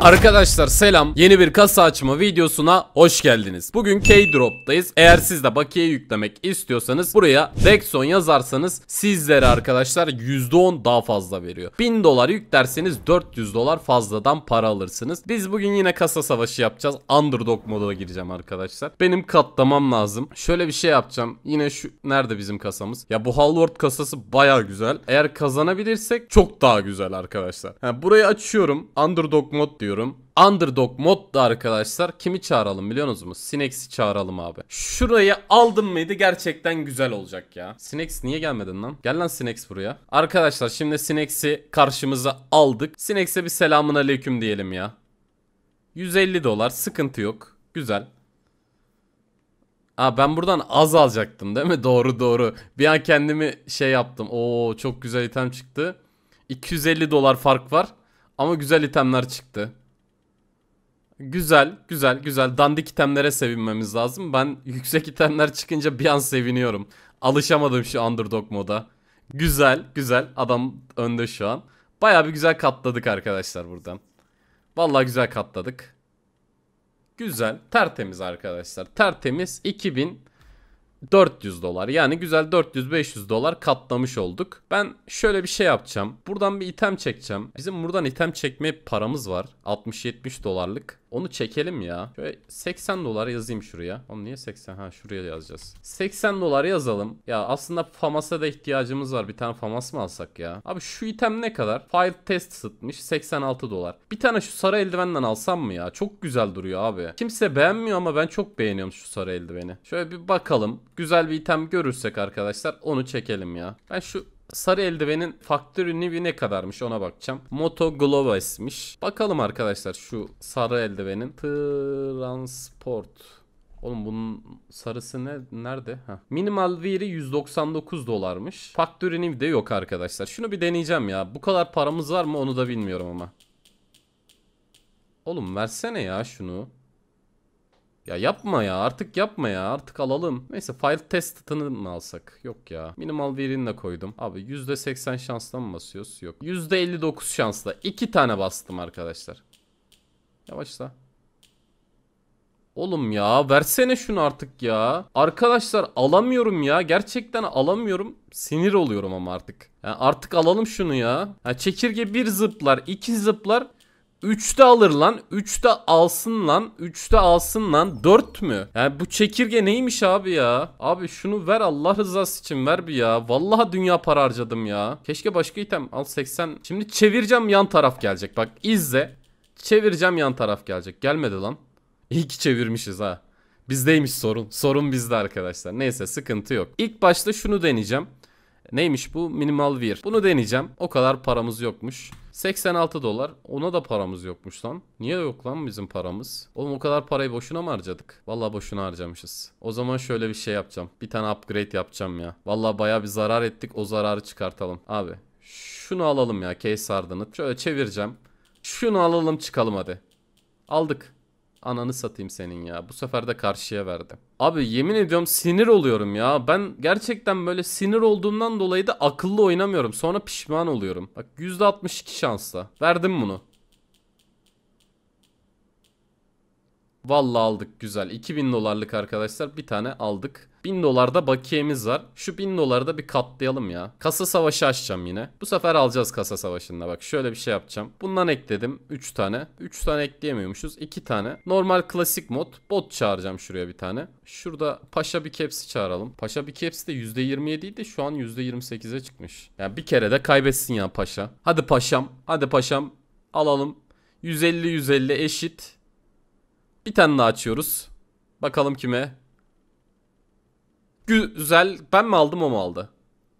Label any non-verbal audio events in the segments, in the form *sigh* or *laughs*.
Arkadaşlar selam yeni bir kasa açma videosuna hoş geldiniz. Bugün K-Drop'tayız. Eğer siz de bakiye yüklemek istiyorsanız buraya Dexon yazarsanız sizlere arkadaşlar %10 daha fazla veriyor. 1000 dolar yüklerseniz 400 dolar fazladan para alırsınız. Biz bugün yine kasa savaşı yapacağız. Underdog moduna gireceğim arkadaşlar. Benim katlamam lazım. Şöyle bir şey yapacağım. Yine şu nerede bizim kasamız? Ya bu Hallward kasası baya güzel. Eğer kazanabilirsek çok daha güzel arkadaşlar. Ha, burayı açıyorum. Underdog mod diyorum. Underdog mod da arkadaşlar kimi çağıralım biliyor musunuz? Sinex'i çağıralım abi. Şurayı aldım mıydı gerçekten güzel olacak ya. Sinex niye gelmedin lan? Gel lan Sinex buraya. Arkadaşlar şimdi Sinex'i karşımıza aldık. Sinex'e bir selamun aleyküm diyelim ya. 150 dolar sıkıntı yok. Güzel. Aa ben buradan az alacaktım değil mi? *laughs* Doğru doğru. Bir an kendimi şey yaptım. Oo çok güzel item çıktı. 250 dolar fark var. Ama güzel itemler çıktı. Güzel, güzel, güzel. Dandik itemlere sevinmemiz lazım. Ben yüksek itemler çıkınca bir an seviniyorum. Alışamadım şu underdog moda. Güzel, güzel. Adam önde şu an. Baya bir güzel katladık arkadaşlar buradan. Vallahi güzel katladık. Güzel, tertemiz arkadaşlar. Tertemiz 2000 400 dolar yani güzel 400-500 dolar katlamış olduk. Ben şöyle bir şey yapacağım. Buradan bir item çekeceğim. Bizim buradan item çekme paramız var. 60-70 dolarlık. Onu çekelim ya. Şöyle 80 dolar yazayım şuraya. Onu niye 80? Ha şuraya yazacağız. 80 dolar yazalım. Ya aslında Famas'a da ihtiyacımız var. Bir tane Famas mı alsak ya? Abi şu item ne kadar? File test sıtmış. 86 dolar. Bir tane şu sarı eldivenden alsam mı ya? Çok güzel duruyor abi. Kimse beğenmiyor ama ben çok beğeniyorum şu sarı eldiveni. Şöyle bir bakalım. Güzel bir item görürsek arkadaşlar onu çekelim ya. Ben şu Sarı eldivenin faktörü nivi ne kadarmış ona bakacağım. Moto Glovais'miş. Bakalım arkadaşlar şu sarı eldivenin. Transport. Oğlum bunun sarısı ne nerede? Ha. Minimal veri 199 dolarmış. Faktörü nivi de yok arkadaşlar. Şunu bir deneyeceğim ya. Bu kadar paramız var mı onu da bilmiyorum ama. Oğlum versene ya şunu. Ya yapma ya artık yapma ya artık alalım. Neyse file testını mı alsak? Yok ya. Minimal verini koydum. Abi %80 şansla mı basıyoruz? Yok. %59 şansla. 2 tane bastım arkadaşlar. Yavaşla. Oğlum ya versene şunu artık ya. Arkadaşlar alamıyorum ya. Gerçekten alamıyorum. Sinir oluyorum ama artık. Yani artık alalım şunu ya. Yani çekirge bir zıplar, iki zıplar. 3'te alır lan. 3'te alsın lan. 3'te alsın lan. 4 mü? Yani bu çekirge neymiş abi ya? Abi şunu ver Allah rızası için ver bir ya. Vallahi dünya para harcadım ya. Keşke başka item al 80. Şimdi çevireceğim yan taraf gelecek. Bak izle. Çevireceğim yan taraf gelecek. Gelmedi lan. İyi ki çevirmişiz ha. Bizdeymiş sorun. Sorun bizde arkadaşlar. Neyse sıkıntı yok. İlk başta şunu deneyeceğim. Neymiş bu? Minimal Wear. Bunu deneyeceğim. O kadar paramız yokmuş. 86 dolar. Ona da paramız yokmuş lan. Niye yok lan bizim paramız? Oğlum o kadar parayı boşuna mı harcadık? Valla boşuna harcamışız. O zaman şöyle bir şey yapacağım. Bir tane upgrade yapacağım ya. Valla baya bir zarar ettik. O zararı çıkartalım. Abi şunu alalım ya case hardını. Şöyle çevireceğim. Şunu alalım çıkalım hadi. Aldık. Ananı satayım senin ya. Bu sefer de karşıya verdi. Abi yemin ediyorum sinir oluyorum ya. Ben gerçekten böyle sinir olduğumdan dolayı da akıllı oynamıyorum. Sonra pişman oluyorum. Bak %62 şansla. Verdim bunu. Vallahi aldık güzel. 2000 dolarlık arkadaşlar bir tane aldık. 1000 dolarda bakiyemiz var. Şu 1000 doları da bir katlayalım ya. Kasa savaşı açacağım yine. Bu sefer alacağız kasa savaşında bak. Şöyle bir şey yapacağım. Bundan ekledim 3 tane. 3 tane ekleyemiyormuşuz. 2 tane. Normal klasik mod. Bot çağıracağım şuraya bir tane. Şurada Paşa bir kepsi çağıralım. Paşa bir kepsi de %27 değil de şu an %28'e çıkmış. Yani bir kere de kaybetsin ya Paşa. Hadi Paşam. Hadi Paşam. Alalım. 150-150 eşit. Bir tane daha açıyoruz. Bakalım kime? Güzel. Ben mi aldım o mu aldı?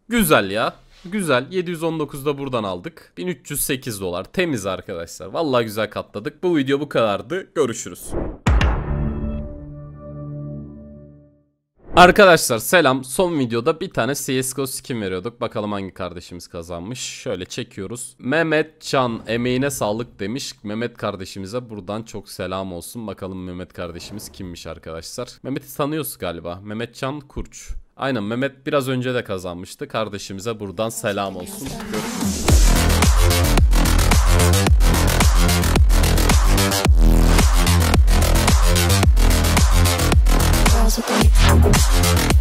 Güzel ya. Güzel. 719'da buradan aldık. 1308 dolar. Temiz arkadaşlar. Vallahi güzel katladık. Bu video bu kadardı. Görüşürüz. Arkadaşlar selam. Son videoda bir tane CSGO skin veriyorduk. Bakalım hangi kardeşimiz kazanmış. Şöyle çekiyoruz. Mehmet Can emeğine sağlık demiş. Mehmet kardeşimize buradan çok selam olsun. Bakalım Mehmet kardeşimiz kimmiş arkadaşlar. Mehmet'i tanıyoruz galiba. Mehmet Can Kurç. Aynen Mehmet biraz önce de kazanmıştı. Kardeşimize buradan selam olsun. Görüşürüz. Thank you.